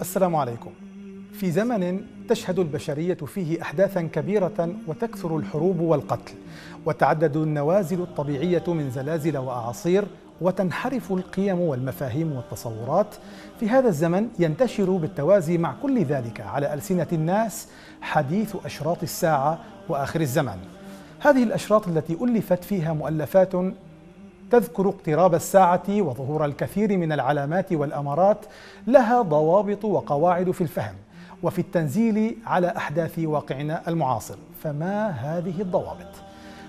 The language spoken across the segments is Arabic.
السلام عليكم في زمن تشهد البشريه فيه احداثا كبيره وتكثر الحروب والقتل وتعدد النوازل الطبيعيه من زلازل واعاصير وتنحرف القيم والمفاهيم والتصورات في هذا الزمن ينتشر بالتوازي مع كل ذلك على السنه الناس حديث اشراط الساعه واخر الزمن هذه الاشراط التي الفت فيها مؤلفات تذكر اقتراب الساعة وظهور الكثير من العلامات والأمارات لها ضوابط وقواعد في الفهم وفي التنزيل على أحداث واقعنا المعاصر فما هذه الضوابط؟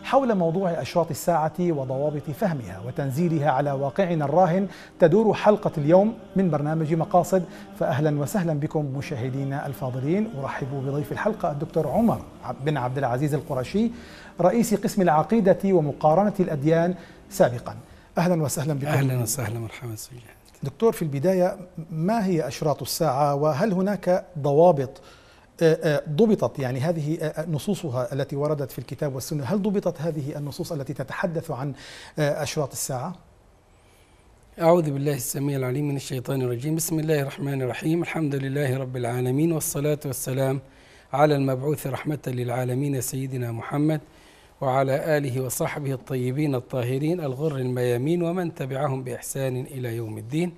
حول موضوع أشواط الساعة وضوابط فهمها وتنزيلها على واقعنا الراهن تدور حلقة اليوم من برنامج مقاصد فأهلا وسهلا بكم مشاهدينا الفاضلين أرحب بضيف الحلقة الدكتور عمر بن عبد العزيز القرشي رئيس قسم العقيدة ومقارنة الأديان سابقا أهلا وسهلا بكم أهلا وسهلا مرحبا سيدي دكتور في البداية ما هي أشراط الساعة وهل هناك ضوابط آه، آه، ضبطت يعني هذه آه، نصوصها التي وردت في الكتاب والسنة هل ضبطت هذه النصوص التي تتحدث عن أشراط الساعة؟ أعوذ بالله السميع العليم من الشيطان الرجيم بسم الله الرحمن الرحيم الحمد لله رب العالمين والصلاة والسلام على المبعوث رحمة للعالمين سيدنا محمد وعلى آله وصحبه الطيبين الطاهرين الغر الميامين ومن تبعهم بإحسان إلى يوم الدين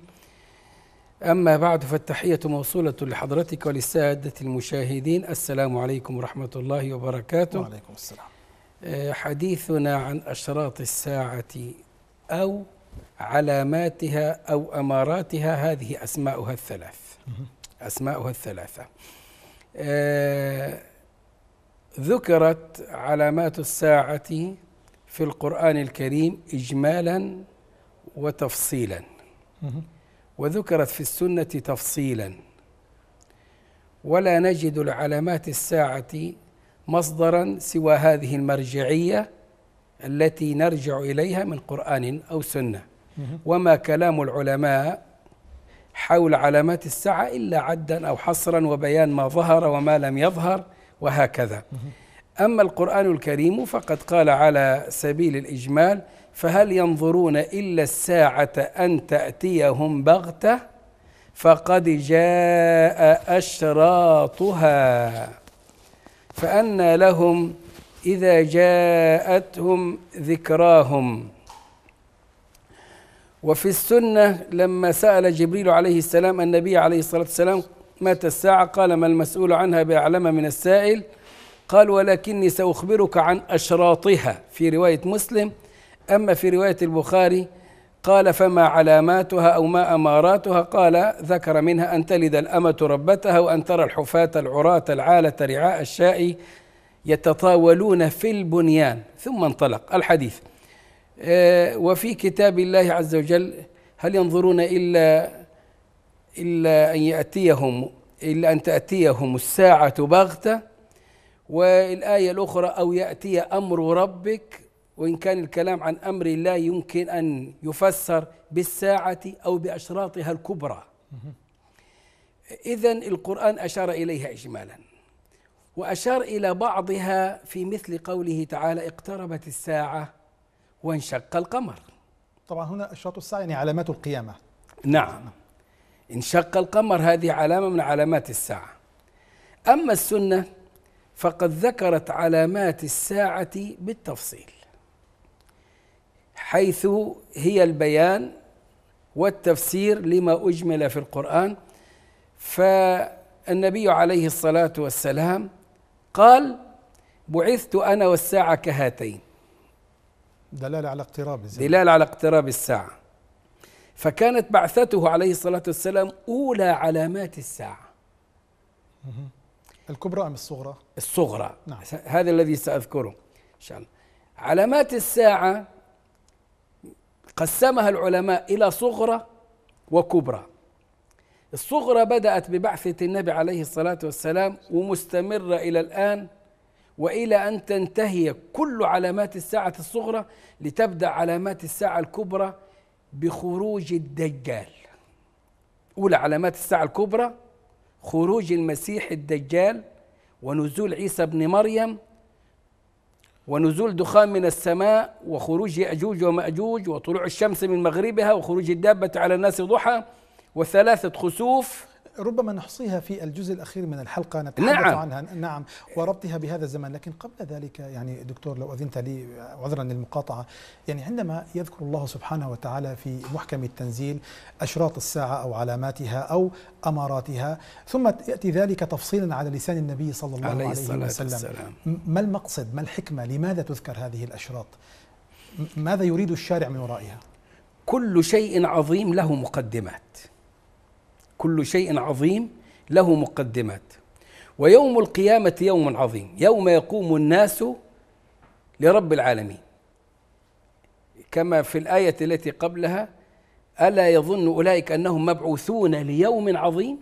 أما بعد فالتحية موصولة لحضرتك وللسادة المشاهدين السلام عليكم ورحمة الله وبركاته وعليكم السلام آه، حديثنا عن أشراط الساعة أو علاماتها أو أماراتها هذه أسماؤها الثلاث أسماؤها الثلاثة أه ذكرت علامات الساعة في القرآن الكريم إجمالا وتفصيلا وذكرت في السنة تفصيلا ولا نجد لعلامات الساعة مصدرا سوى هذه المرجعية التي نرجع إليها من قرآن أو سنة وما كلام العلماء حول علامات الساعة إلا عدا أو حصرا وبيان ما ظهر وما لم يظهر وهكذا أما القرآن الكريم فقد قال على سبيل الإجمال فهل ينظرون إلا الساعة أن تأتيهم بغتة فقد جاء أشراطها فأنى لهم إذا جاءتهم ذكراهم وفي السنة لما سأل جبريل عليه السلام النبي عليه الصلاة والسلام مات الساعة قال ما المسؤول عنها بأعلم من السائل قال ولكني سأخبرك عن أشراطها في رواية مسلم أما في رواية البخاري قال فما علاماتها أو ما أماراتها قال ذكر منها أن تلد الأمة ربتها وأن ترى الحفاة العراة العالة رعاء الشاء يتطاولون في البنيان ثم انطلق الحديث آه، وفي كتاب الله عز وجل هل ينظرون إلا إلا أن يأتيهم إلا أن تأتيهم الساعة بغتة والآية الأخرى أو يأتي أمر ربك وإن كان الكلام عن أمر الله يمكن أن يفسر بالساعة أو بأشراطها الكبرى إذا القرآن أشار إليها إجمالا وأشار إلى بعضها في مثل قوله تعالى اقتربت الساعة وانشق القمر طبعا هنا أشراط الساعة يعني علامات القيامة نعم انشق القمر هذه علامة من علامات الساعة أما السنة فقد ذكرت علامات الساعة بالتفصيل حيث هي البيان والتفسير لما أجمل في القرآن فالنبي عليه الصلاة والسلام قال بعثت أنا والساعة كهاتين دلالة على اقتراب الزمن دلالة على اقتراب الساعة فكانت بعثته عليه الصلاة والسلام أولى علامات الساعة الكبرى أم الصغرى؟ الصغرى نعم. هذا الذي سأذكره إن شاء الله علامات الساعة قسمها العلماء إلى صغرى وكبرى الصغرى بدأت ببعثة النبي عليه الصلاة والسلام ومستمرة إلى الآن والى ان تنتهي كل علامات الساعه الصغرى لتبدا علامات الساعه الكبرى بخروج الدجال أولى علامات الساعة الكبرى خروج المسيح الدجال ونزول عيسى بن مريم ونزول دخان من السماء وخروج يأجوج ومأجوج وطلوع الشمس من مغربها وخروج الدابة على الناس ضحى وثلاثة خسوف ربما نحصيها في الجزء الأخير من الحلقة نتحدث نعم. عنها نعم وربطها بهذا الزمن لكن قبل ذلك يعني دكتور لو أذنت لي عذرا للمقاطعة يعني عندما يذكر الله سبحانه وتعالى في محكم التنزيل أشراط الساعة أو علاماتها أو أماراتها ثم يأتي ذلك تفصيلا على لسان النبي صلى الله عليه, عليه وسلم والسلام. ما المقصد ما الحكمة لماذا تذكر هذه الأشراط ماذا يريد الشارع من ورائها كل شيء عظيم له مقدمات كل شيء عظيم له مقدمات ويوم القيامة يوم عظيم يوم يقوم الناس لرب العالمين كما في الآية التي قبلها ألا يظن أولئك أنهم مبعوثون ليوم عظيم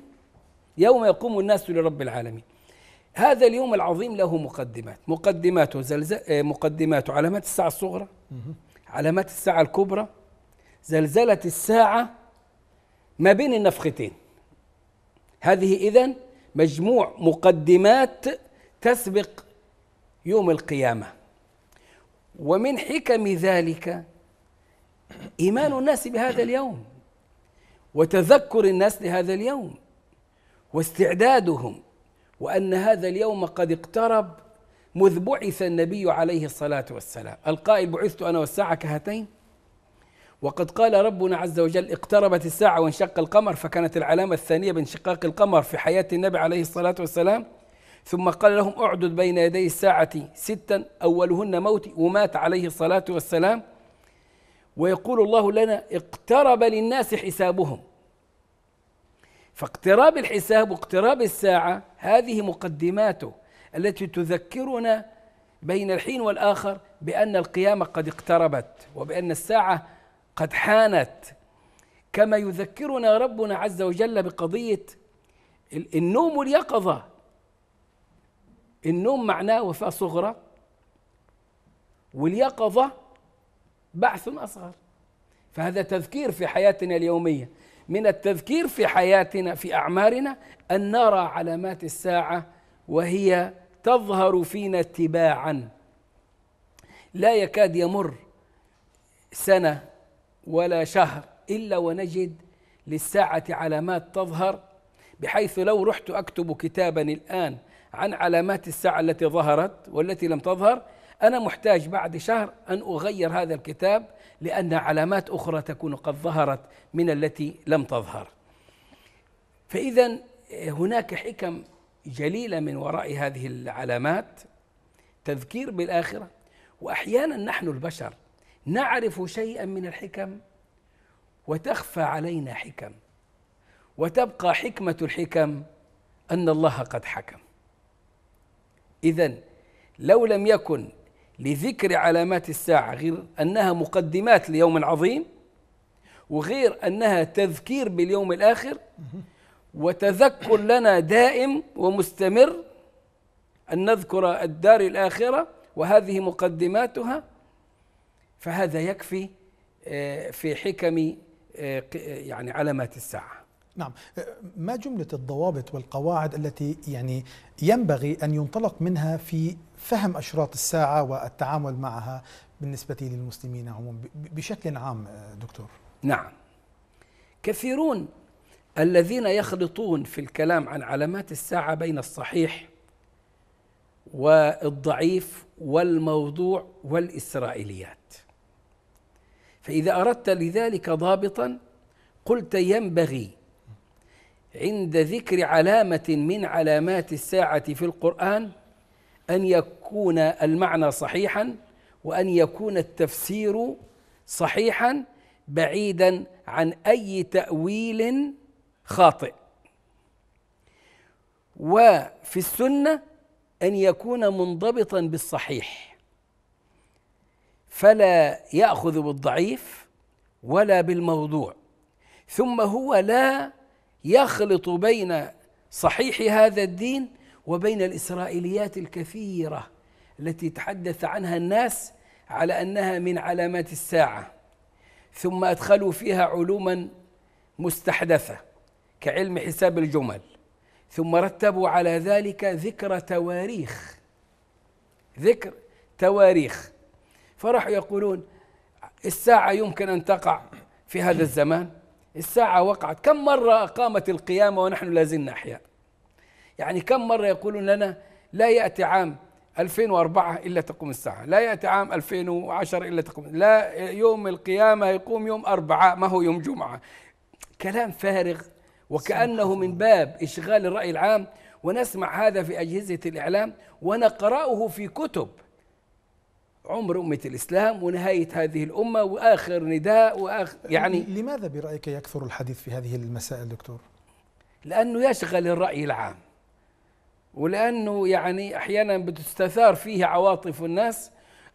يوم يقوم الناس لرب العالمين هذا اليوم العظيم له مقدمات مقدماته زلزل آه، مقدماته علامات الساعة الصغرى علامات الساعة الكبرى زلزلة الساعة ما بين النفختين هذه إذا مجموع مقدمات تسبق يوم القيامة ومن حكم ذلك إيمان الناس بهذا اليوم وتذكر الناس لهذا اليوم واستعدادهم وأن هذا اليوم قد اقترب مذ بعث النبي عليه الصلاة والسلام القائل بعثت أنا والساعة كهاتين وقد قال ربنا عز وجل اقتربت الساعة وانشق القمر فكانت العلامة الثانية بانشقاق القمر في حياة النبي عليه الصلاة والسلام ثم قال لهم اعدد بين يدي الساعة ستا أولهن موت ومات عليه الصلاة والسلام ويقول الله لنا اقترب للناس حسابهم فاقتراب الحساب واقتراب الساعة هذه مقدماته التي تذكرنا بين الحين والآخر بأن القيامة قد اقتربت وبأن الساعة قد حانت كما يذكرنا ربنا عز وجل بقضيه النوم واليقظه النوم معناه وفاه صغرى واليقظه بعث اصغر فهذا تذكير في حياتنا اليوميه من التذكير في حياتنا في اعمارنا ان نرى علامات الساعه وهي تظهر فينا تباعا لا يكاد يمر سنه ولا شهر إلا ونجد للساعة علامات تظهر بحيث لو رحت أكتب كتابا الآن عن علامات الساعة التي ظهرت والتي لم تظهر أنا محتاج بعد شهر أن أغير هذا الكتاب لأن علامات أخرى تكون قد ظهرت من التي لم تظهر فإذا هناك حكم جليلة من وراء هذه العلامات تذكير بالآخرة وأحيانا نحن البشر نعرف شيئا من الحكم وتخفى علينا حكم وتبقى حكمه الحكم ان الله قد حكم اذا لو لم يكن لذكر علامات الساعه غير انها مقدمات ليوم عظيم وغير انها تذكير باليوم الاخر وتذكر لنا دائم ومستمر ان نذكر الدار الاخره وهذه مقدماتها فهذا يكفي آه، في حكم آه، يعني علامات الساعه نعم آه، ما جملة الضوابط والقواعد التي يعني ينبغي أن ينطلق منها في فهم أشراط الساعة والتعامل معها بالنسبة للمسلمين عموما بشكل عام دكتور نعم كثيرون الذين يخلطون في الكلام عن علامات الساعة بين الصحيح والضعيف والموضوع والإسرائيليات فإذا أردت لذلك ضابطا قلت ينبغي عند ذكر علامة من علامات الساعة في القرآن أن يكون المعنى صحيحا وأن يكون التفسير صحيحا بعيدا عن أي تأويل خاطئ وفي السنة أن يكون منضبطا بالصحيح فلا ياخذ بالضعيف ولا بالموضوع ثم هو لا يخلط بين صحيح هذا الدين وبين الاسرائيليات الكثيره التي تحدث عنها الناس على انها من علامات الساعه ثم ادخلوا فيها علوما مستحدثه كعلم حساب الجمل ثم رتبوا على ذلك ذكر تواريخ ذكر تواريخ فراح يقولون الساعة يمكن أن تقع في هذا الزمان الساعة وقعت كم مرة قامت القيامة ونحن لازلنا أحياء يعني كم مرة يقولون لنا لا يأتي عام 2004 إلا تقوم الساعة لا يأتي عام 2010 إلا تقوم لا يوم القيامة يقوم يوم أربعاء ما هو يوم جمعة كلام فارغ وكأنه من باب إشغال الرأي العام ونسمع هذا في أجهزة الإعلام ونقرأه في كتب عمر أمة الإسلام ونهاية هذه الأمة وآخر نداء وآخر أه، يعني لماذا برأيك يكثر الحديث في هذه المسائل دكتور؟ لأنه يشغل الرأي العام ولأنه يعني أحيانا بتستثار فيه عواطف الناس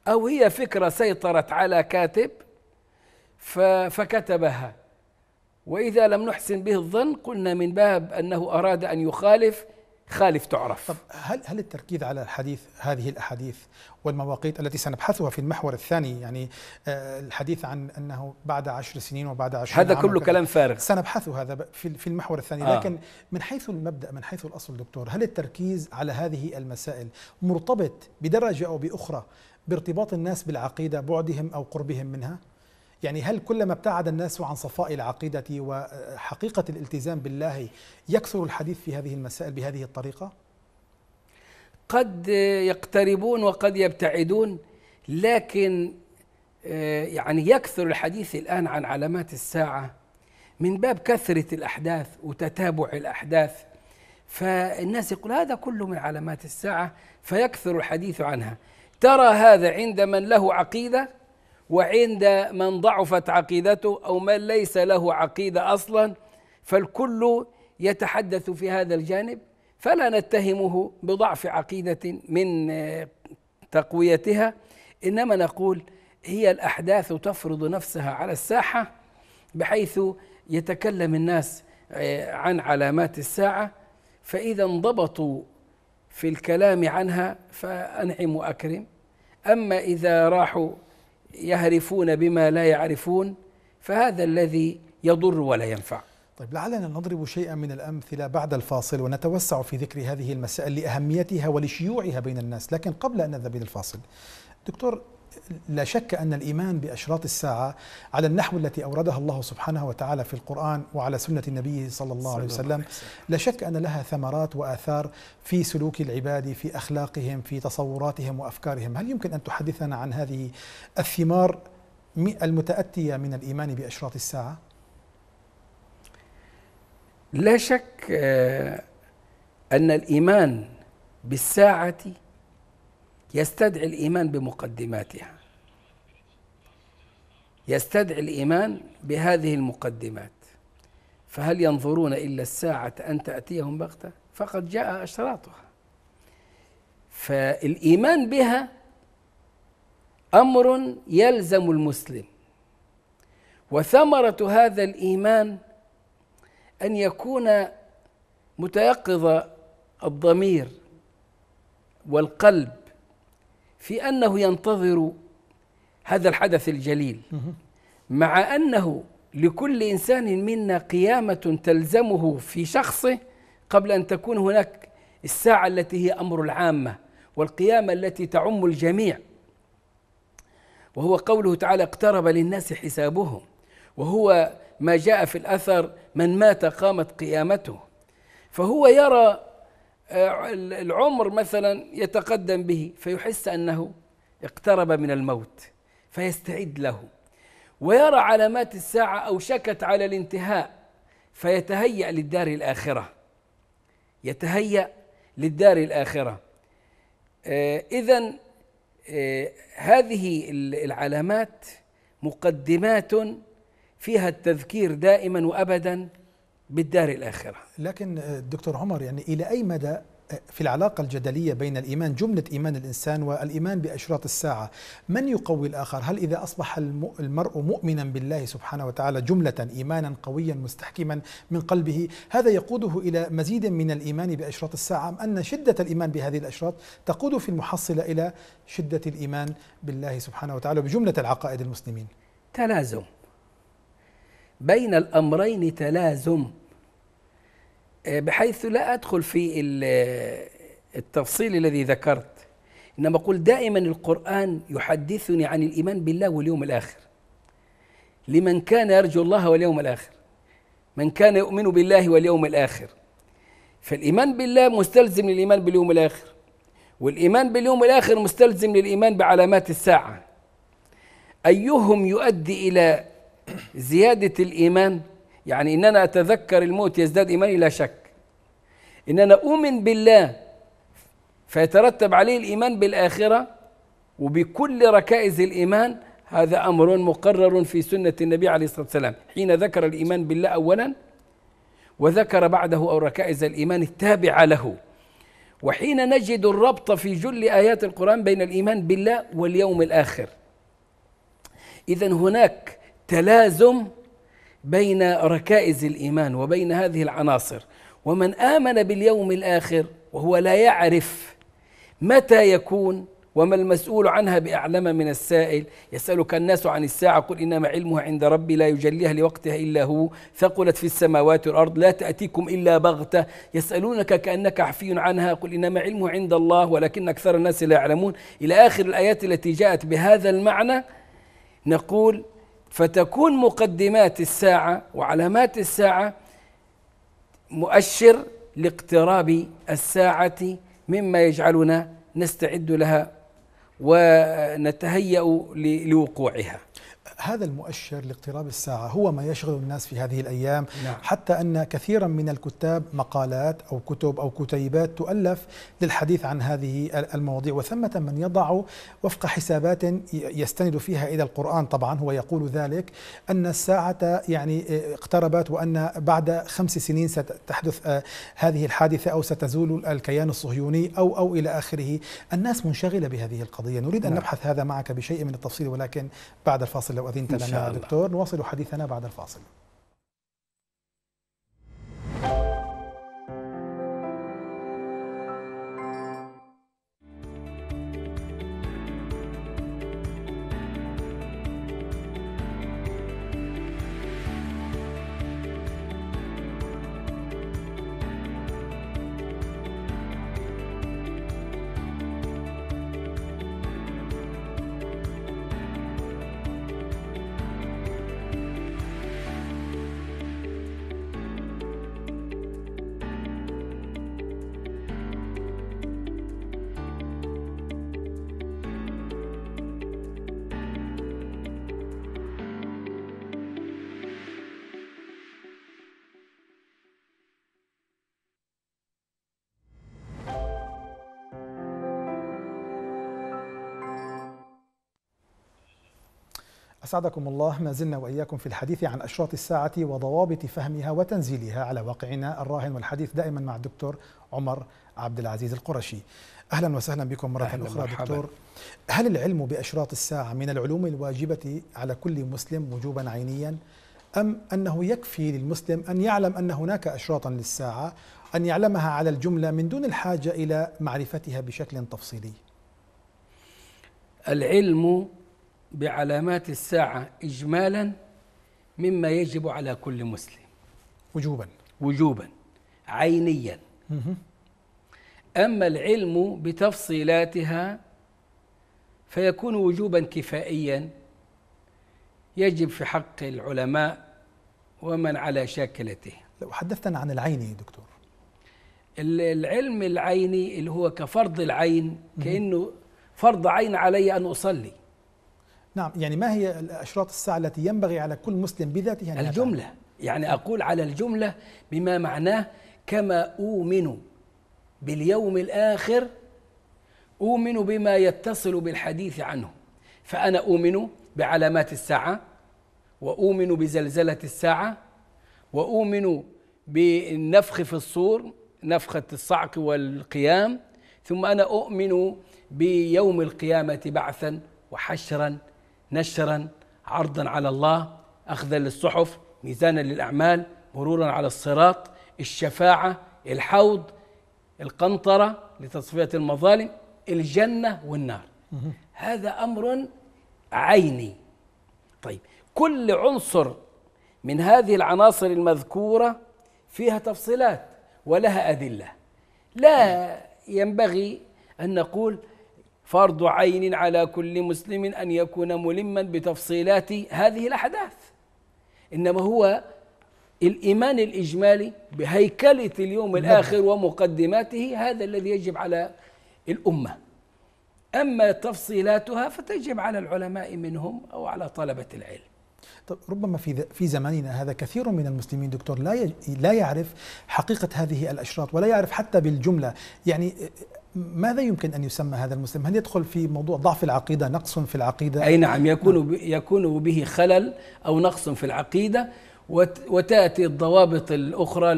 أو هي فكرة سيطرت على كاتب فكتبها وإذا لم نحسن به الظن قلنا من باب أنه أراد أن يخالف خالف تعرف طب هل هل التركيز على الحديث هذه الاحاديث والمواقيت التي سنبحثها في المحور الثاني يعني آه، الحديث عن انه بعد عشر سنين وبعد عشر هذا كله كلام فارغ سنبحث هذا في المحور الثاني آه. لكن من حيث المبدا من حيث الاصل دكتور هل التركيز على هذه المسائل مرتبط بدرجه او باخرى بارتباط الناس بالعقيده بعدهم او قربهم منها يعني هل كلما ابتعد الناس عن صفاء العقيدة وحقيقة الالتزام بالله يكثر الحديث في هذه المسائل بهذه الطريقة؟ قد يقتربون وقد يبتعدون لكن آه، يعني يكثر الحديث الآن عن علامات الساعة من باب كثرة الأحداث وتتابع الأحداث فالناس يقول هذا كله من علامات الساعة فيكثر الحديث عنها ترى هذا عند من له عقيدة وعند من ضعفت عقيدته او من ليس له عقيده اصلا فالكل يتحدث في هذا الجانب فلا نتهمه بضعف عقيده من تقويتها انما نقول هي الاحداث تفرض نفسها على الساحه بحيث يتكلم الناس آه، عن علامات الساعه فاذا انضبطوا في الكلام عنها فانعم واكرم اما اذا راحوا يهرفون بما لا يعرفون فهذا الذي يضر ولا ينفع طيب لعلنا نضرب شيئا من الأمثلة بعد الفاصل ونتوسع في ذكر هذه المسائل لأهميتها ولشيوعها بين الناس لكن قبل أن نذهب إلى الفاصل دكتور لا شك أن الإيمان بأشراط الساعة على النحو التي أوردها الله سبحانه وتعالى في القرآن وعلى سنة النبي صلى الله عليه وسلم لا شك أن لها ثمرات وآثار في سلوك العباد في أخلاقهم في تصوراتهم وأفكارهم هل يمكن أن تحدثنا عن هذه الثمار المتأتية من الإيمان بأشراط الساعة؟ لا شك آه، أن الإيمان بالساعة يستدعي الإيمان بمقدماتها يستدعي الإيمان بهذه المقدمات فهل ينظرون إلا الساعة أن تأتيهم بغتة فقد جاء أشراطها فالإيمان بها أمر يلزم المسلم وثمرة هذا الإيمان أن يكون متيقظ الضمير والقلب في انه ينتظر هذا الحدث الجليل مع انه لكل انسان منا قيامه تلزمه في شخصه قبل ان تكون هناك الساعه التي هي امر العامه والقيامه التي تعم الجميع وهو قوله تعالى اقترب للناس حسابهم وهو ما جاء في الاثر من مات قامت قيامته فهو يرى آه، العمر مثلا يتقدم به فيحس انه اقترب من الموت فيستعد له ويرى علامات الساعه او شكت على الانتهاء فيتهيا للدار الاخره يتهيا للدار الاخره آه، اذا آه، هذه العلامات مقدمات فيها التذكير دائما وابدا بالدار الآخرة لكن آه، دكتور عمر يعني إلى أي مدى آه، في العلاقة الجدلية بين الإيمان جملة إيمان الإنسان والإيمان بأشراط الساعة من يقوي الآخر هل إذا أصبح المرء مؤمنا بالله سبحانه وتعالى جملة إيمانا قويا مستحكما من قلبه هذا يقوده إلى مزيد من الإيمان بأشراط الساعة أم أن شدة الإيمان بهذه الأشراط تقود في المحصلة إلى شدة الإيمان بالله سبحانه وتعالى بجملة العقائد المسلمين تلازم بين الأمرين تلازم آه، بحيث لا أدخل في آه، التفصيل الذي ذكرت إنما أقول دائما القرآن يحدثني عن الإيمان بالله واليوم الآخر لمن كان يرجو الله واليوم الآخر من كان يؤمن بالله واليوم الآخر فالإيمان بالله مستلزم للإيمان باليوم الآخر والإيمان باليوم الآخر مستلزم للإيمان بعلامات الساعة أيهم يؤدي إلى زيادة الإيمان يعني إن أنا أتذكر الموت يزداد إيماني لا شك إن أنا أؤمن بالله فيترتب عليه الإيمان بالآخرة وبكل ركائز الإيمان هذا أمر مقرر في سنة النبي عليه الصلاة والسلام حين ذكر الإيمان بالله أولا وذكر بعده أو ركائز الإيمان التابعة له وحين نجد الربط في جل آيات القرآن بين الإيمان بالله واليوم الآخر إذا هناك تلازم بين ركائز الايمان وبين هذه العناصر ومن امن باليوم الاخر وهو لا يعرف متى يكون وما المسؤول عنها باعلم من السائل يسالك الناس عن الساعه قل انما علمها عند ربي لا يجليها لوقتها الا هو ثقلت في السماوات والارض لا تاتيكم الا بغته يسالونك كانك حفي عنها قل انما علمها عند الله ولكن اكثر الناس لا يعلمون الى اخر الايات التي جاءت بهذا المعنى نقول فتكون مقدمات الساعة وعلامات الساعة مؤشر لاقتراب الساعة مما يجعلنا نستعد لها ونتهيأ لوقوعها هذا المؤشر لاقتراب الساعة هو ما يشغل الناس في هذه الأيام نعم. حتى أن كثيرا من الكتاب مقالات أو كتب أو كتيبات تؤلف للحديث عن هذه المواضيع وثمة من يضع وفق حسابات يستند فيها إلى القرآن طبعا هو يقول ذلك أن الساعة يعني آه، اقتربت وأن بعد خمس سنين ستحدث آه، هذه الحادثة أو ستزول الكيان الصهيوني أو أو إلى آخره الناس منشغلة بهذه القضية نريد نعم. أن نبحث هذا معك بشيء من التفصيل ولكن بعد الفاصل لو وأذنت لنا دكتور نواصل حديثنا بعد الفاصل أسعدكم الله ما زلنا وإياكم في الحديث عن أشراط الساعة وضوابط فهمها وتنزيلها على واقعنا الراهن والحديث دائما مع الدكتور عمر عبد العزيز القرشي أهلا وسهلا بكم مرة أهلا أخرى مرحبا. دكتور هل العلم بأشراط الساعة من العلوم الواجبة على كل مسلم وجوبا عينيا أم أنه يكفي للمسلم أن يعلم أن هناك أشراطا للساعة أن يعلمها على الجملة من دون الحاجة إلى معرفتها بشكل تفصيلي العلم بعلامات الساعة إجمالا مما يجب على كل مسلم وجوبا وجوبا عينيا أما العلم بتفصيلاتها فيكون وجوبا كفائيا يجب في حق العلماء ومن على شاكلته لو حدثتنا عن العيني دكتور العلم العيني اللي هو كفرض العين كأنه فرض عين علي أن أصلي نعم يعني ما هي أشراط الساعة التي ينبغي على كل مسلم بذاته أن الجملة يعني أقول على الجملة بما معناه كما أؤمن باليوم الآخر أؤمن بما يتصل بالحديث عنه فأنا أؤمن بعلامات الساعة وأؤمن بزلزلة الساعة وأؤمن بالنفخ في الصور نفخة الصعق والقيام ثم أنا أؤمن بيوم القيامة بعثا وحشرا نشرا عرضا على الله اخذا للصحف ميزانا للاعمال مرورا على الصراط الشفاعه الحوض القنطره لتصفيه المظالم الجنه والنار هذا امر عيني طيب كل عنصر من هذه العناصر المذكوره فيها تفصيلات ولها ادله لا ينبغي ان نقول فرض عين على كل مسلم ان يكون ملما بتفصيلات هذه الاحداث انما هو الايمان الاجمالي بهيكله اليوم نعم. الاخر ومقدماته هذا الذي يجب على الامه اما تفصيلاتها فتجب على العلماء منهم او على طلبه العلم طب ربما في في زماننا هذا كثير من المسلمين دكتور لا لا يعرف حقيقه هذه الاشراط ولا يعرف حتى بالجمله يعني ماذا يمكن أن يسمى هذا المسلم هل يدخل في موضوع ضعف العقيدة نقص في العقيدة أي نعم يكون, نعم. يكون به خلل أو نقص في العقيدة وتأتي الضوابط الأخرى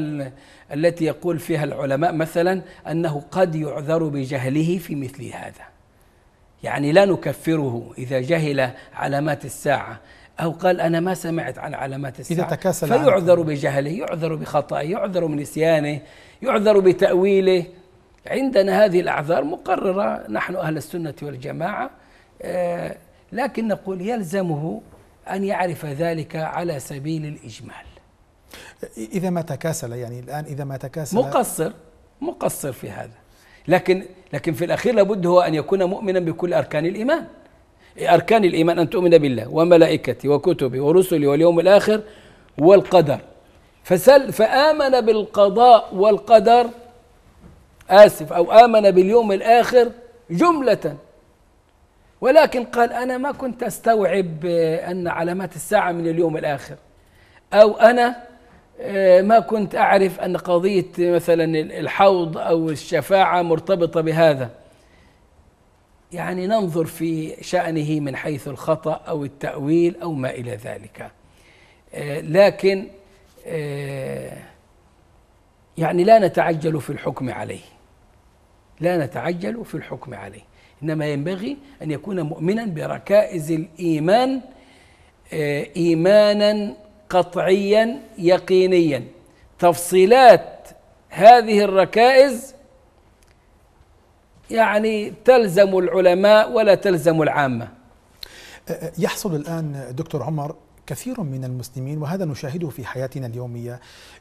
التي يقول فيها العلماء مثلا أنه قد يعذر بجهله في مثل هذا يعني لا نكفره إذا جهل علامات الساعة أو قال أنا ما سمعت عن علامات الساعة إذا تكاسل فيعذر بجهله يعذر بخطأه يعذر من نسيانه يعذر بتأويله عندنا هذه الأعذار مقررة نحن أهل السنة والجماعة آه، لكن نقول يلزمه أن يعرف ذلك على سبيل الإجمال إذا ما تكاسل يعني الآن إذا ما تكاسل مقصر مقصر في هذا لكن لكن في الأخير لابد هو أن يكون مؤمنا بكل أركان الإيمان أركان الإيمان أن تؤمن بالله وملائكته وكتبه ورسله واليوم الآخر والقدر فسل فآمن بالقضاء والقدر آسف أو آمن باليوم الآخر جملة ولكن قال أنا ما كنت أستوعب آه، أن علامات الساعة من اليوم الآخر أو أنا آه، ما كنت أعرف أن قضية مثلا الحوض أو الشفاعة مرتبطة بهذا يعني ننظر في شأنه من حيث الخطأ أو التأويل أو ما إلى ذلك آه، لكن يعني لا نتعجل في الحكم عليه لا نتعجل في الحكم عليه إنما ينبغي أن يكون مؤمنا بركائز الإيمان آه، إيمانا قطعيا يقينيا تفصيلات هذه الركائز يعني تلزم العلماء ولا تلزم العامه أه، أه، يحصل الآن دكتور عمر كثير من المسلمين وهذا نشاهده في حياتنا اليومية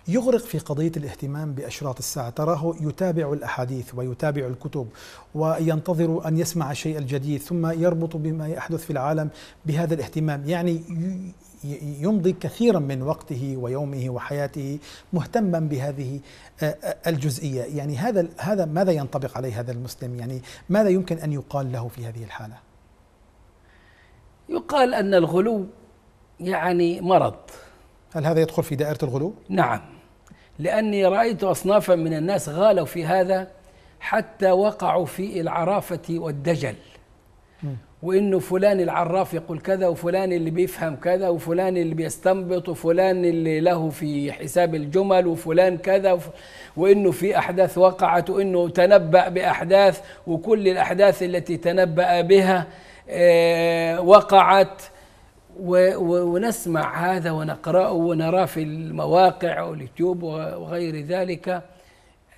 يغرق في قضية الاهتمام بأشراط الساعة تراه يتابع الأحاديث ويتابع الكتب وينتظر أن يسمع الشيء الجديد ثم يربط بما يحدث في العالم بهذا الاهتمام يعني يمضي كثيرا من وقته ويومه وحياته مهتما بهذه الجزئيه، يعني هذا هذا ماذا ينطبق عليه هذا المسلم؟ يعني ماذا يمكن ان يقال له في هذه الحاله؟ يقال ان الغلو يعني مرض هل هذا يدخل في دائرة الغلو؟ نعم لأني رأيت أصنافا من الناس غالوا في هذا حتى وقعوا في العرافة والدجل وإنه فلان العراف يقول كذا وفلان اللي بيفهم كذا وفلان اللي بيستنبط وفلان اللي له في حساب الجمل وفلان كذا وإنه في أحداث وقعت وإنه تنبأ بأحداث وكل الأحداث التي تنبأ بها آه وقعت ونسمع هذا ونقرأه ونراه في المواقع واليوتيوب وغير ذلك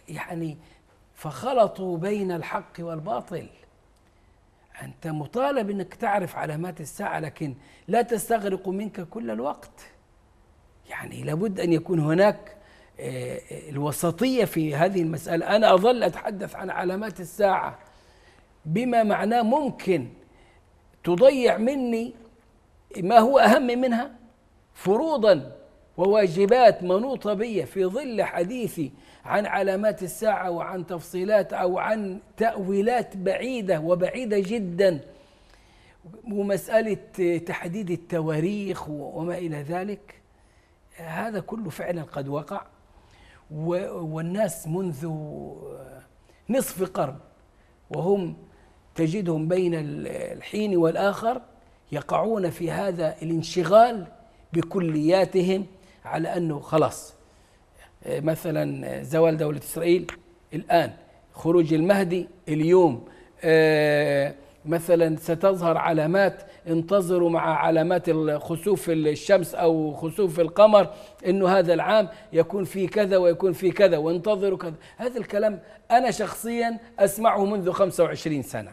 يعني فخلطوا بين الحق والباطل أنت مطالب أنك تعرف علامات الساعة لكن لا تستغرق منك كل الوقت يعني لابد أن يكون هناك آه، آه، الوسطية في هذه المسألة أنا أظل أتحدث عن علامات الساعة بما معناه ممكن تضيع مني ما هو أهم منها فروضا وواجبات منوطة في ظل حديثي عن علامات الساعة وعن تفصيلات أو عن تأويلات بعيدة وبعيدة جدا ومسألة تحديد التواريخ وما إلى ذلك هذا كله فعلا قد وقع والناس منذ نصف قرن وهم تجدهم بين الحين والآخر يقعون في هذا الانشغال بكلياتهم على انه خلاص مثلا زوال دوله اسرائيل الان خروج المهدي اليوم آه، مثلا ستظهر علامات انتظروا مع علامات خسوف الشمس او خسوف القمر انه هذا العام يكون في كذا ويكون في كذا وانتظروا كذا هذا الكلام انا شخصيا اسمعه منذ 25 سنه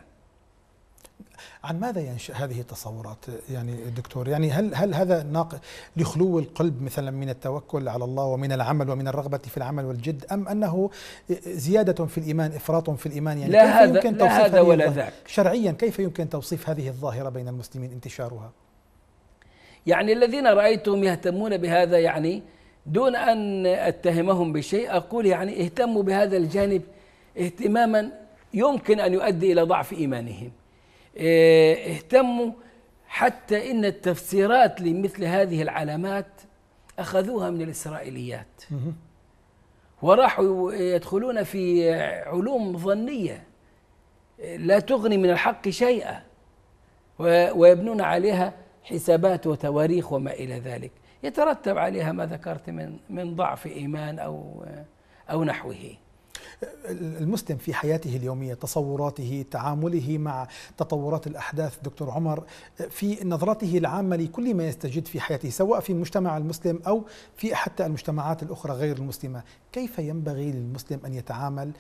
عن ماذا ينشا هذه التصورات يعني دكتور يعني هل هل هذا ناق لخلو القلب مثلا من التوكل على الله ومن العمل ومن الرغبه في العمل والجد ام انه زياده في الايمان افراط في الايمان يعني لا كيف هذا يمكن لا هذا ولا ذاك شرعيا كيف يمكن توصيف هذه الظاهره بين المسلمين انتشارها يعني الذين رايتهم يهتمون بهذا يعني دون ان اتهمهم بشيء اقول يعني اهتموا بهذا الجانب اهتماما يمكن ان يؤدي الى ضعف ايمانهم إيه، اهتموا حتى ان التفسيرات لمثل هذه العلامات اخذوها من الاسرائيليات وراحوا يدخلون في علوم ظنيه لا تغني من الحق شيئا ويبنون عليها حسابات وتواريخ وما الى ذلك يترتب عليها ما ذكرت من من ضعف ايمان او او نحوه المسلم في حياته اليومية تصوراته تعامله مع تطورات الأحداث دكتور عمر في نظرته العامة لكل ما يستجد في حياته سواء في المجتمع المسلم أو في حتى المجتمعات الأخرى غير المسلمة كيف ينبغي للمسلم أن يتعامل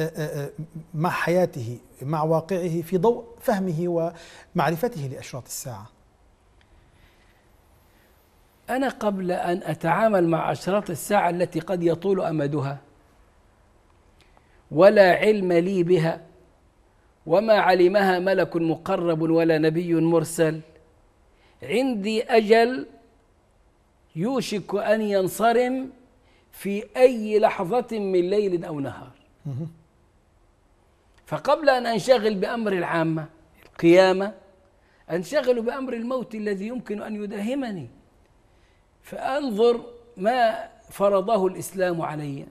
آه، آه، آه، مع حياته مع واقعه في ضوء فهمه ومعرفته لأشراط الساعة أنا قبل أن أتعامل مع أشراط الساعة التي قد يطول أمدها ولا علم لي بها وما علمها ملك مقرب ولا نبي مرسل عندي اجل يوشك ان ينصرم في اي لحظه من ليل او نهار فقبل ان انشغل بامر العامه القيامه انشغل بامر الموت الذي يمكن ان يداهمني فانظر ما فرضه الاسلام علي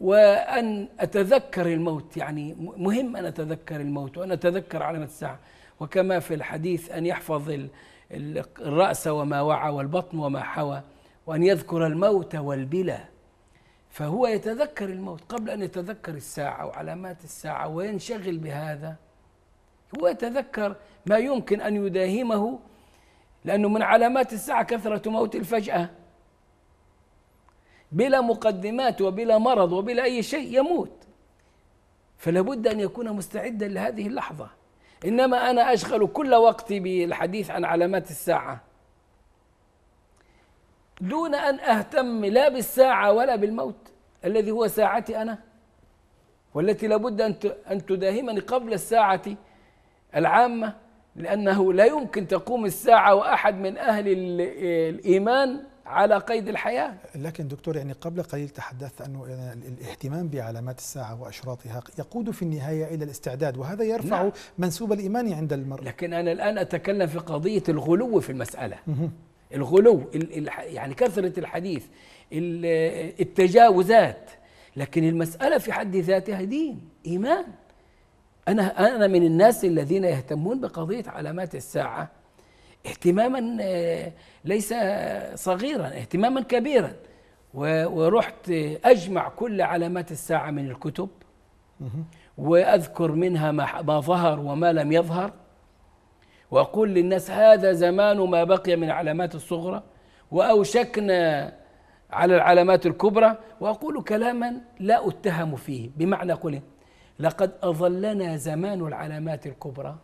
وأن أتذكر الموت يعني مهم أن أتذكر الموت وأن أتذكر علامة الساعة وكما في الحديث أن يحفظ الرأس وما وعى والبطن وما حوى وأن يذكر الموت والبلى فهو يتذكر الموت قبل أن يتذكر الساعة وعلامات الساعة وينشغل بهذا هو يتذكر ما يمكن أن يداهمه لأنه من علامات الساعة كثرة موت الفجأة بلا مقدمات وبلا مرض وبلا أي شيء يموت فلا بد أن يكون مستعدا لهذه اللحظة إنما أنا أشغل كل وقتي بالحديث عن علامات الساعة دون أن أهتم لا بالساعة ولا بالموت الذي هو ساعتي أنا والتي لابد أن تداهمني قبل الساعة العامة لأنه لا يمكن تقوم الساعة وأحد من أهل الإيمان على قيد الحياة لكن دكتور يعني قبل قليل تحدثت أنه الاهتمام بعلامات الساعة وأشراطها يقود في النهاية إلى الاستعداد وهذا يرفع نعم. منسوب الإيمان عند المرء لكن أنا الآن أتكلم في قضية الغلو في المسألة الغلو يعني كثرة الحديث التجاوزات لكن المسألة في حد ذاتها دين إيمان أنا أنا من الناس الذين يهتمون بقضية علامات الساعة اهتماما آه، ليس صغيرا اهتماما كبيرا ورحت أجمع كل علامات الساعة من الكتب وأذكر منها ما ظهر وما لم يظهر وأقول للناس هذا زمان ما بقي من علامات الصغرى وأوشكنا على العلامات الكبرى وأقول كلاما لا أتهم فيه بمعنى قوله لقد أظلنا زمان العلامات الكبرى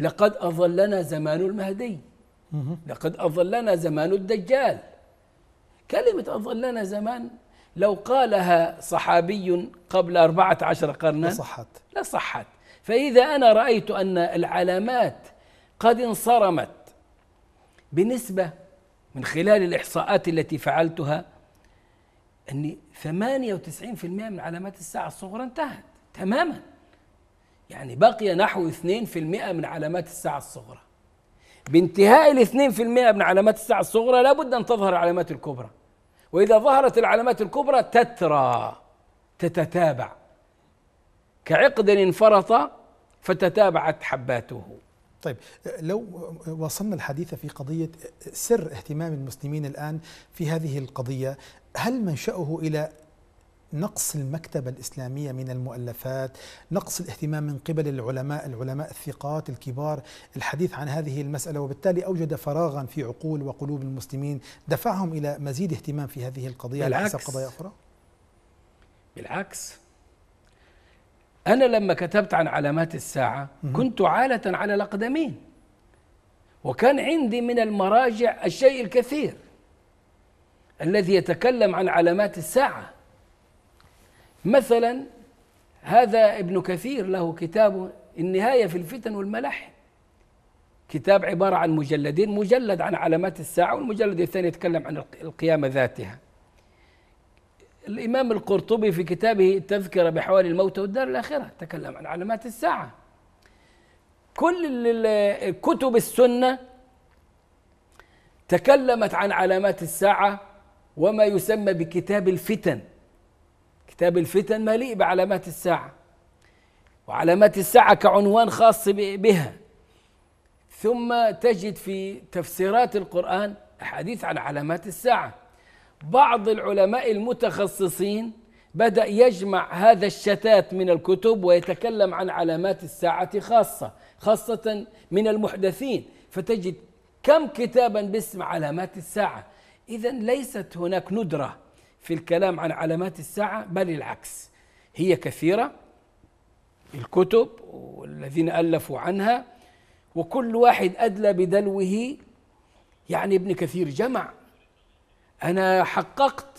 لقد أظلنا زمان المهدي لقد أظلنا زمان الدجال كلمة أظلنا زمان لو قالها صحابي قبل أربعة عشر قرنا لصحت لصحت فإذا أنا رأيت أن العلامات قد انصرمت بنسبة من خلال الإحصاءات التي فعلتها أن 98% من علامات الساعة الصغرى انتهت تماما يعني بقي نحو 2% من علامات الساعة الصغرى بانتهاء ال 2% من علامات الساعة الصغرى لابد أن تظهر العلامات الكبرى وإذا ظهرت العلامات الكبرى تترى تتتابع كعقد انفرط فتتابعت حباته طيب لو وصلنا الحديث في قضية سر اهتمام المسلمين الآن في هذه القضية هل منشأه إلى نقص المكتبة الإسلامية من المؤلفات نقص الاهتمام من قبل العلماء العلماء الثقات الكبار الحديث عن هذه المسألة وبالتالي أوجد فراغا في عقول وقلوب المسلمين دفعهم إلى مزيد اهتمام في هذه القضية بالعكس قضايا أخرى بالعكس أنا لما كتبت عن علامات الساعة كنت عالة على الأقدمين وكان عندي من المراجع الشيء الكثير الذي يتكلم عن علامات الساعه مثلا هذا ابن كثير له كتابه النهاية في الفتن والملاحم كتاب عبارة عن مجلدين مجلد عن علامات الساعة والمجلد الثاني يتكلم عن القيامة ذاتها الإمام القرطبي في كتابه التذكرة بحوالي الموت والدار الآخرة تكلم عن علامات الساعة كل كتب السنة تكلمت عن علامات الساعة وما يسمى بكتاب الفتن كتاب الفتن مليء بعلامات الساعة وعلامات الساعة كعنوان خاص بها ثم تجد في تفسيرات القرآن أحاديث عن علامات الساعة بعض العلماء المتخصصين بدأ يجمع هذا الشتات من الكتب ويتكلم عن علامات الساعة خاصة خاصة من المحدثين فتجد كم كتابا باسم علامات الساعة إذا ليست هناك ندرة في الكلام عن علامات الساعة بل العكس هي كثيرة الكتب والذين ألفوا عنها وكل واحد أدلى بدلوه يعني ابن كثير جمع أنا حققت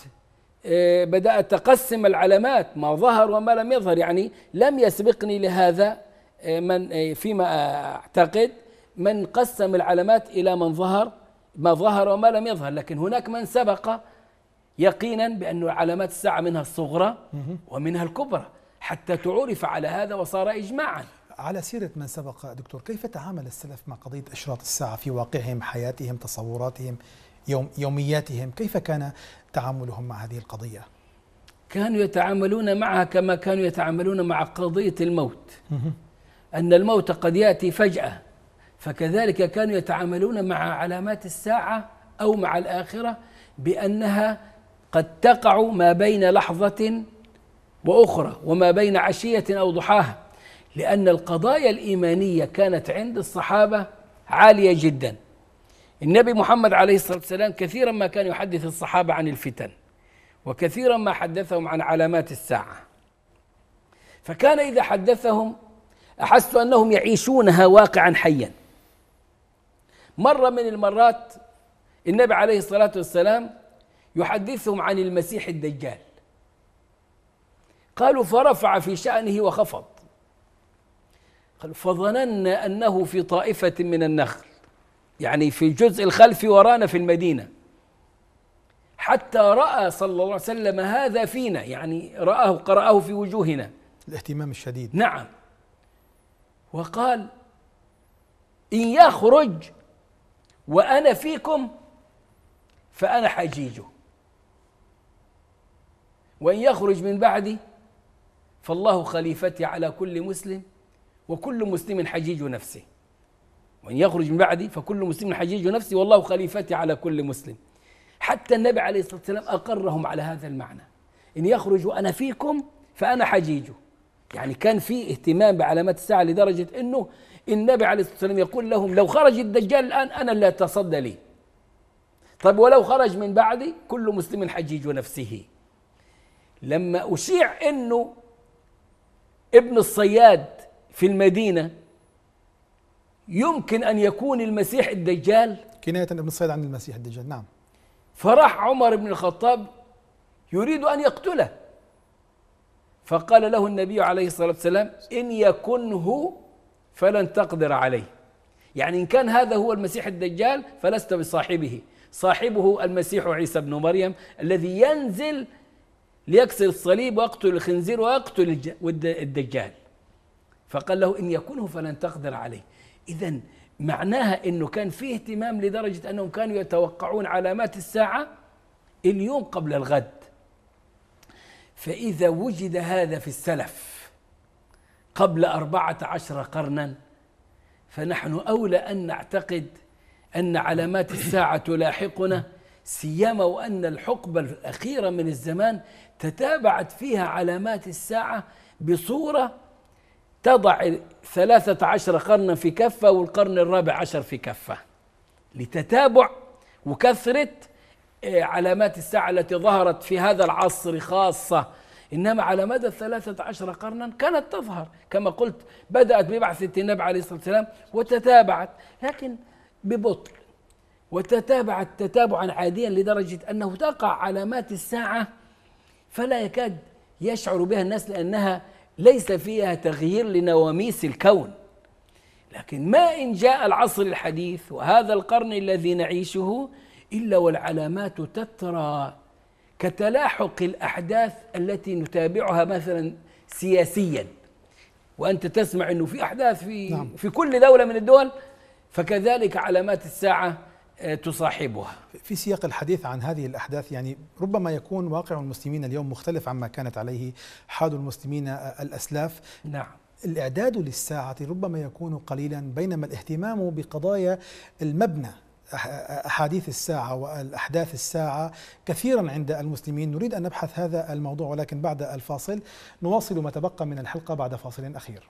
آه، بدأت تقسم العلامات ما ظهر وما لم يظهر يعني لم يسبقني لهذا آه، من آه، فيما أعتقد من قسم العلامات إلى من ظهر ما ظهر وما لم يظهر لكن هناك من سبق يقينا بأن علامات الساعة منها الصغرى ومنها الكبرى حتى تعرف على هذا وصار إجماعا على سيرة من سبق دكتور كيف تعامل السلف مع قضية أشراط الساعة في واقعهم حياتهم تصوراتهم يوم يومياتهم كيف كان تعاملهم مع هذه القضية كانوا يتعاملون معها كما كانوا يتعاملون مع قضية الموت أن الموت قد يأتي فجأة فكذلك كانوا يتعاملون مع علامات الساعة أو مع الآخرة بأنها قد تقع ما بين لحظة وأخرى وما بين عشية أو ضحاها لأن القضايا الإيمانية كانت عند الصحابة عالية جدا النبي محمد عليه الصلاة والسلام كثيرا ما كان يحدث الصحابة عن الفتن وكثيرا ما حدثهم عن علامات الساعة فكان إذا حدثهم أحسوا أنهم يعيشونها واقعا حيا مرة من المرات النبي عليه الصلاة والسلام يحدثهم عن المسيح الدجال قالوا فرفع في شأنه وخفض قالوا فظننا أنه في طائفة من النخل يعني في الجزء الخلفي ورانا في المدينة حتى رأى صلى الله عليه وسلم هذا فينا يعني رآه قرأه في وجوهنا الاهتمام الشديد نعم وقال إن يخرج وأنا فيكم فأنا حجيجه وإن يخرج من بعدي فالله خليفتي على كل مسلم وكل مسلم حجيج نفسه وإن يخرج من بعدي فكل مسلم حجيج نفسه والله خليفتي على كل مسلم حتى النبي عليه الصلاة والسلام أقرهم على هذا المعنى إن يخرج أنا فيكم فأنا حجيجه يعني كان في اهتمام بعلامات الساعة لدرجة أنه النبي عليه الصلاة والسلام يقول لهم لو خرج الدجال الآن أنا اللي أتصدى لي طيب ولو خرج من بعدي كل مسلم حجيج نفسه لما أشيع أنه ابن الصياد في المدينة يمكن أن يكون المسيح الدجال كناية ابن الصياد عن المسيح الدجال نعم فراح عمر بن الخطاب يريد أن يقتله فقال له النبي عليه الصلاة والسلام إن يكنه فلن تقدر عليه يعني إن كان هذا هو المسيح الدجال فلست بصاحبه صاحبه المسيح عيسى بن مريم الذي ينزل ليكسر الصليب ويقتل الخنزير ويقتل الدجال فقال له إن يكونه فلن تقدر عليه إذا معناها أنه كان في اهتمام لدرجة أنهم كانوا يتوقعون علامات الساعة اليوم قبل الغد فإذا وجد هذا في السلف قبل أربعة عشر قرنا فنحن أولى أن نعتقد أن علامات الساعة تلاحقنا سيما وأن الحقبة الأخيرة من الزمان تتابعت فيها علامات الساعة بصورة تضع ثلاثة عشر قرنا في كفة والقرن الرابع عشر في كفة لتتابع وكثرة آه، علامات الساعة التي ظهرت في هذا العصر خاصة إنما على مدى الثلاثة عشر قرنا كانت تظهر كما قلت بدأت ببعثة النبي عليه الصلاة والسلام وتتابعت لكن ببطء وتتابعت تتابعا عاديا لدرجة أنه تقع علامات الساعة فلا يكاد يشعر بها الناس لأنها ليس فيها تغيير لنواميس الكون لكن ما إن جاء العصر الحديث وهذا القرن الذي نعيشه إلا والعلامات تترى كتلاحق الأحداث التي نتابعها مثلا سياسيا وأنت تسمع أنه في أحداث في, نعم. في كل دولة من الدول فكذلك علامات الساعة آه، تصاحبها في سياق الحديث عن هذه الأحداث يعني ربما يكون واقع المسلمين اليوم مختلف عما كانت عليه حال المسلمين آه، الأسلاف نعم الإعداد للساعة ربما يكون قليلا بينما الاهتمام بقضايا المبنى أحاديث الساعة والأحداث الساعة كثيرا عند المسلمين نريد أن نبحث هذا الموضوع ولكن بعد الفاصل نواصل ما تبقى من الحلقة بعد فاصل أخير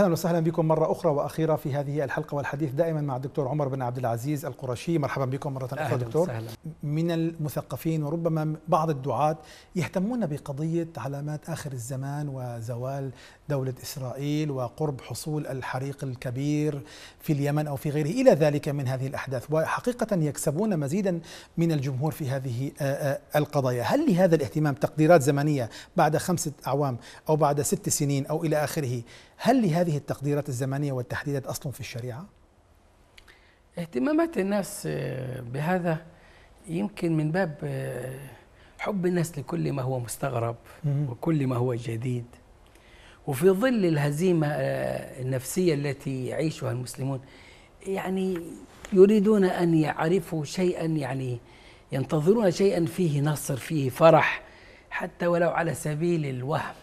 اهلا وسهلا بكم مره اخرى واخيره في هذه الحلقه والحديث دائما مع الدكتور عمر بن عبد العزيز القرشي مرحبا بكم مره اخرى دكتور وسهلا. من المثقفين وربما بعض الدعاة يهتمون بقضيه علامات اخر الزمان وزوال دوله اسرائيل وقرب حصول الحريق الكبير في اليمن او في غيره الى ذلك من هذه الاحداث وحقيقه يكسبون مزيدا من الجمهور في هذه القضايا هل لهذا الاهتمام تقديرات زمنيه بعد خمسه اعوام او بعد ست سنين او الى اخره هل لهذه هذه التقديرات الزمنية والتحديدات أصل في الشريعة؟ اهتمامات الناس آه، بهذا يمكن من باب آه، حب الناس لكل ما هو مستغرب وكل ما هو جديد وفي ظل الهزيمة آه، النفسية التي يعيشها المسلمون يعني يريدون أن يعرفوا شيئا يعني ينتظرون شيئا فيه نصر فيه فرح حتى ولو على سبيل الوهم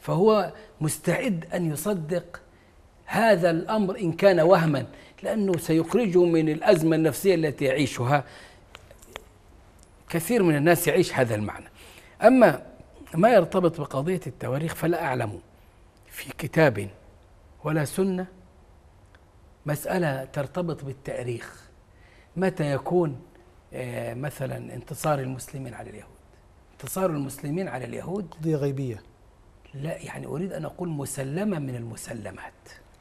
فهو مستعد أن يصدق هذا الأمر إن كان وهما لأنه سيخرجه من الأزمة النفسية التي يعيشها كثير من الناس يعيش هذا المعنى أما ما يرتبط بقضية التواريخ فلا أعلم في كتاب ولا سنة مسألة ترتبط بالتاريخ متى يكون آه، مثلا انتصار المسلمين على اليهود انتصار المسلمين على اليهود قضية غيبية لا يعني أريد أن أقول مسلمة من المسلمات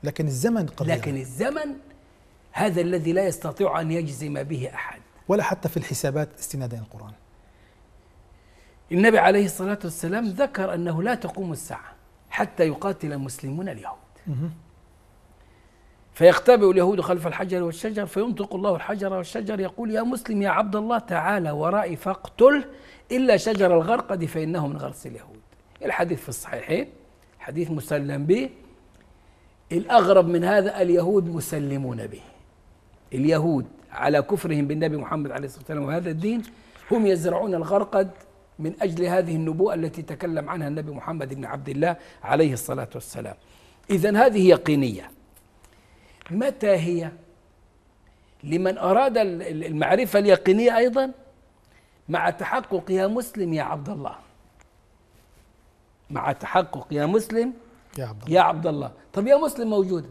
لكن الزمن قضية. لكن الزمن هذا الذي لا يستطيع أن يجزم به أحد ولا حتى في الحسابات استنادا القرآن النبي عليه الصلاة والسلام ذكر أنه لا تقوم الساعة حتى يقاتل المسلمون اليهود فيختبئ اليهود خلف الحجر والشجر فينطق الله الحجر والشجر يقول يا مسلم يا عبد الله تعالى ورائي فاقتله إلا شجر الغرقد فإنه من غرس اليهود الحديث في الصحيحين حديث مسلم به الأغرب من هذا اليهود مسلمون به اليهود على كفرهم بالنبي محمد عليه الصلاة والسلام وهذا الدين هم يزرعون الغرقد من أجل هذه النبوءة التي تكلم عنها النبي محمد بن عبد الله عليه الصلاة والسلام إذا هذه يقينية متى هي؟ لمن أراد المعرفة اليقينية أيضا مع تحقق يا مسلم يا عبد الله مع تحقق يا مسلم يا عبد الله يا عبد الله طب يا مسلم موجوده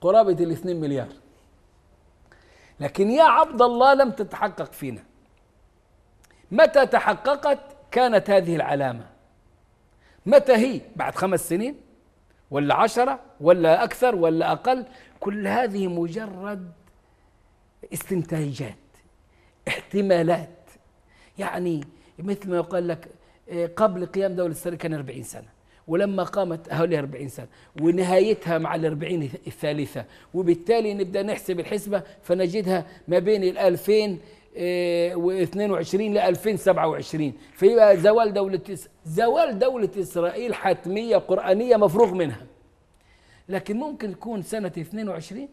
قرابه الاثنين مليار لكن يا عبد الله لم تتحقق فينا متى تحققت كانت هذه العلامه متى هي بعد خمس سنين ولا عشرة ولا أكثر ولا أقل كل هذه مجرد استنتاجات احتمالات يعني مثل ما يقال لك إيه، قبل قيام دولة السرير كان 40 سنة ولما قامت حوالي 40 سنة ونهايتها مع ال 40 الثالثة وبالتالي نبدأ نحسب الحسبة فنجدها ما بين ال 2000 22 ل 2027 فيبقى زوال دولة زوال دولة إسرائيل حتمية قرآنية مفروغ منها لكن ممكن تكون سنة 22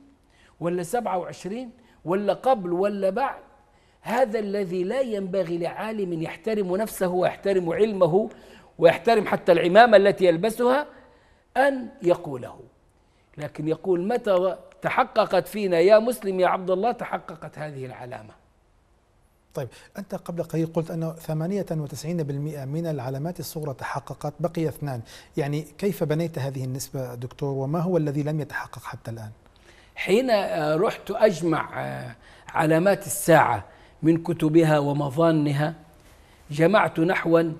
ولا 27 ولا قبل ولا بعد هذا الذي لا ينبغي لعالم يحترم نفسه ويحترم علمه ويحترم حتى العمامة التي يلبسها أن يقوله لكن يقول متى تحققت فينا يا مسلم يا عبد الله تحققت هذه العلامة طيب أنت قبل قليل قلت أن 98% من العلامات الصغرى تحققت بقي اثنان يعني كيف بنيت هذه النسبة دكتور وما هو الذي لم يتحقق حتى الآن حين آه، رحت أجمع آه، علامات الساعة من كتبها ومظانها جمعت نحوا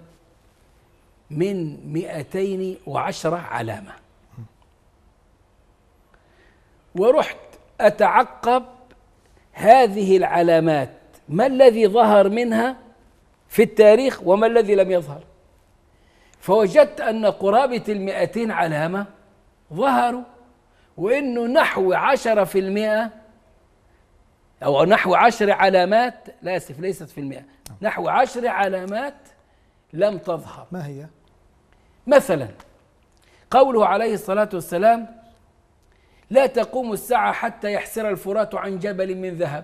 من 210 علامة ورحت أتعقب هذه العلامات ما الذي ظهر منها في التاريخ وما الذي لم يظهر فوجدت أن قرابة المئتين علامة ظهروا وأنه نحو عشرة في المئة أو نحو عشر علامات لا أسف ليست في المئة نحو عشر علامات لم تظهر ما هي؟ مثلا قوله عليه الصلاة والسلام لا تقوم الساعة حتى يحسر الفرات عن جبل من ذهب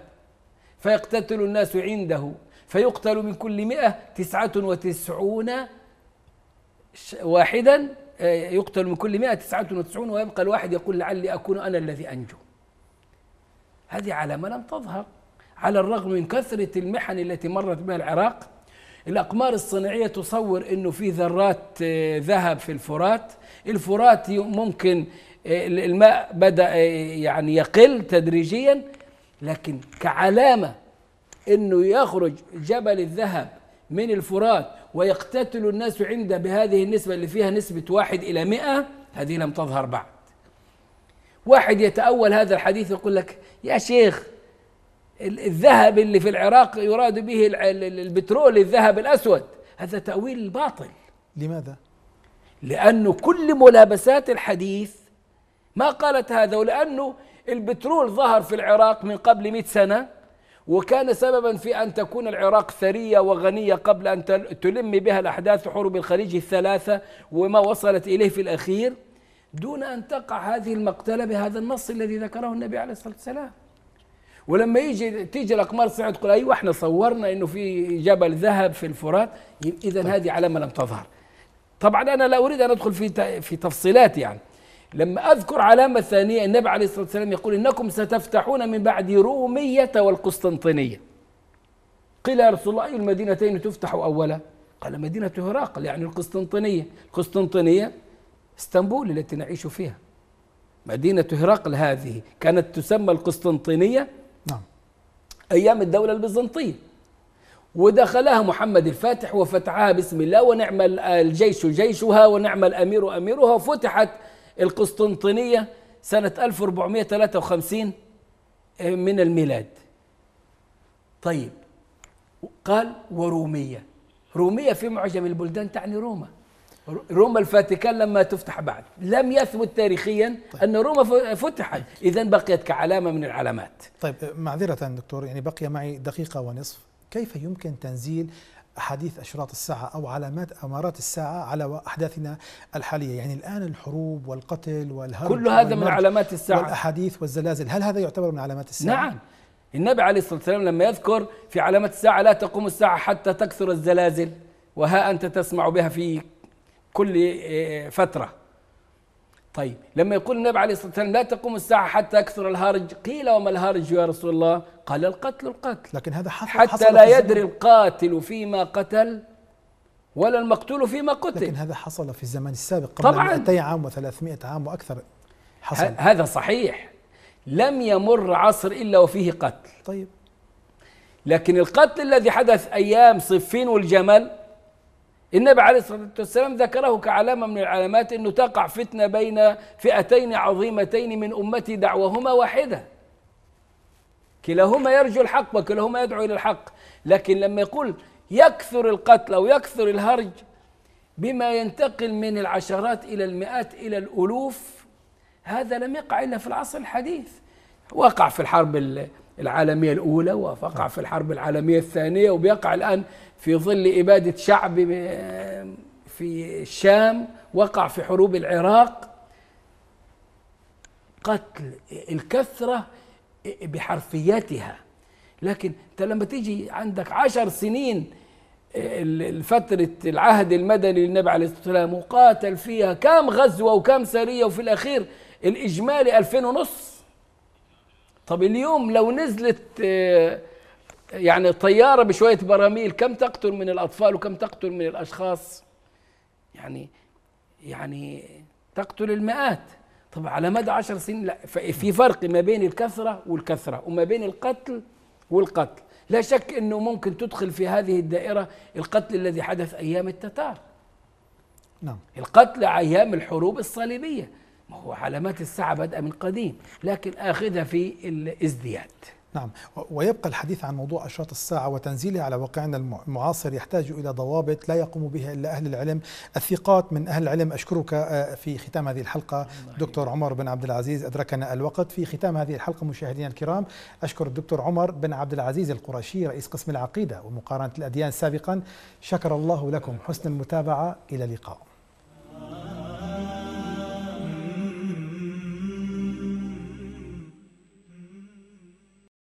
فيقتتل الناس عنده فيقتل من كل مئة تسعة وتسعون واحدا آه، يقتل من كل مئة تسعة وتسعون ويبقى الواحد يقول لعلي أكون أنا الذي أنجو هذه علامة لم تظهر على الرغم من كثرة المحن التي مرت بها العراق الأقمار الصناعية تصور أنه في ذرات آه، ذهب في الفرات الفرات ممكن آه، الماء بدأ آه، يعني يقل تدريجيا لكن كعلامة أنه يخرج جبل الذهب من الفرات ويقتتل الناس عنده بهذه النسبة اللي فيها نسبة واحد إلى مئة هذه لم تظهر بعد واحد يتأول هذا الحديث يقول لك يا شيخ الذهب اللي في العراق يراد به البترول الذهب الأسود هذا تأويل باطل لماذا؟ لأنه كل ملابسات الحديث ما قالت هذا ولأنه البترول ظهر في العراق من قبل 100 سنة وكان سببا في أن تكون العراق ثرية وغنية قبل أن تلم بها الأحداث حروب الخليج الثلاثة وما وصلت إليه في الأخير دون أن تقع هذه المقتلة بهذا النص الذي ذكره النبي عليه الصلاة والسلام ولما يجي تيجي الأقمار الصناعية تقول أيوة احنا صورنا أنه في جبل ذهب في الفرات إذا طيب. هذه علامة لم تظهر طبعا أنا لا أريد أن أدخل في في تفصيلات يعني لما أذكر علامة ثانية النبي عليه الصلاة والسلام يقول إنكم ستفتحون من بعد رومية والقسطنطينية قيل يا رسول الله أي المدينتين تفتح أولا قال مدينة هراقل يعني القسطنطينية القسطنطينية اسطنبول التي نعيش فيها مدينة هرقل هذه كانت تسمى القسطنطينية نعم أيام الدولة البيزنطية ودخلها محمد الفاتح وفتحها بسم الله ونعم الجيش جيشها ونعم الأمير أميرها وفتحت القسطنطينية سنة 1453 آه، من الميلاد طيب قال ورومية رومية في معجم البلدان تعني روما روما الفاتيكان لما تفتح بعد لم يثبت تاريخيا طيب. أن روما فتحت إذا بقيت كعلامة من العلامات طيب معذرة دكتور يعني بقي معي دقيقة ونصف كيف يمكن تنزيل أحاديث أشراط الساعة أو علامات أمارات الساعة على أحداثنا الحالية يعني الآن الحروب والقتل والهرب كل هذا من علامات الساعة والأحاديث والزلازل هل هذا يعتبر من علامات الساعة؟ نعم النبي عليه الصلاة والسلام لما يذكر في علامات الساعة لا تقوم الساعة حتى تكثر الزلازل وها أنت تسمع بها في كل آه، فترة طيب لما يقول النبي عليه الصلاة والسلام لا تقوم الساعة حتى أكثر الهارج قيل وما الهارج يا رسول الله قال القتل القتل لكن هذا حصل حتى حصل لا يدري القاتل فيما قتل ولا المقتول فيما قتل لكن هذا حصل في الزمان السابق قبل طبعا 200 عام و300 عام وأكثر حصل هذا صحيح لم يمر عصر إلا وفيه قتل طيب لكن القتل الذي حدث أيام صفين والجمل النبي عليه الصلاة والسلام ذكره كعلامة من العلامات أنه تقع فتنة بين فئتين عظيمتين من أمتي دعوهما واحدة كلاهما يرجو الحق وكلاهما يدعو إلى الحق لكن لما يقول يكثر القتل أو يكثر الهرج بما ينتقل من العشرات إلى المئات إلى الألوف هذا لم يقع إلا في العصر الحديث وقع في الحرب العالمية الأولى ووقع في الحرب العالمية الثانية وبيقع الآن في ظل إبادة شعب آه، في الشام وقع في حروب العراق قتل الكثرة آه، بحرفياتها لكن انت لما تيجي عندك عشر سنين آه، فترة العهد المدني للنبي عليه الصلاة والسلام وقاتل فيها كم غزوة وكم سرية وفي الأخير الإجمالي ألفين ونص طب اليوم لو نزلت يعني طيارة بشوية براميل كم تقتل من الأطفال وكم تقتل من الأشخاص يعني يعني تقتل المئات طب على مدى عشر سنين لا في فرق ما بين الكثرة والكثرة وما بين القتل والقتل لا شك أنه ممكن تدخل في هذه الدائرة القتل الذي حدث أيام التتار نعم القتل أيام الحروب الصليبية ما هو علامات الساعة بدأ من قديم لكن آخذها في الازدياد نعم ويبقى الحديث عن موضوع أشراط الساعة وتنزيله على واقعنا المعاصر يحتاج إلى ضوابط لا يقوم بها إلا أهل العلم الثقات من أهل العلم أشكرك آه، في ختام هذه الحلقة دكتور عمر بن عبد العزيز أدركنا الوقت في ختام هذه الحلقة مشاهدينا الكرام أشكر الدكتور عمر بن عبد العزيز القرشي رئيس قسم العقيدة ومقارنة الأديان سابقا شكر الله لكم حسن المتابعة إلى اللقاء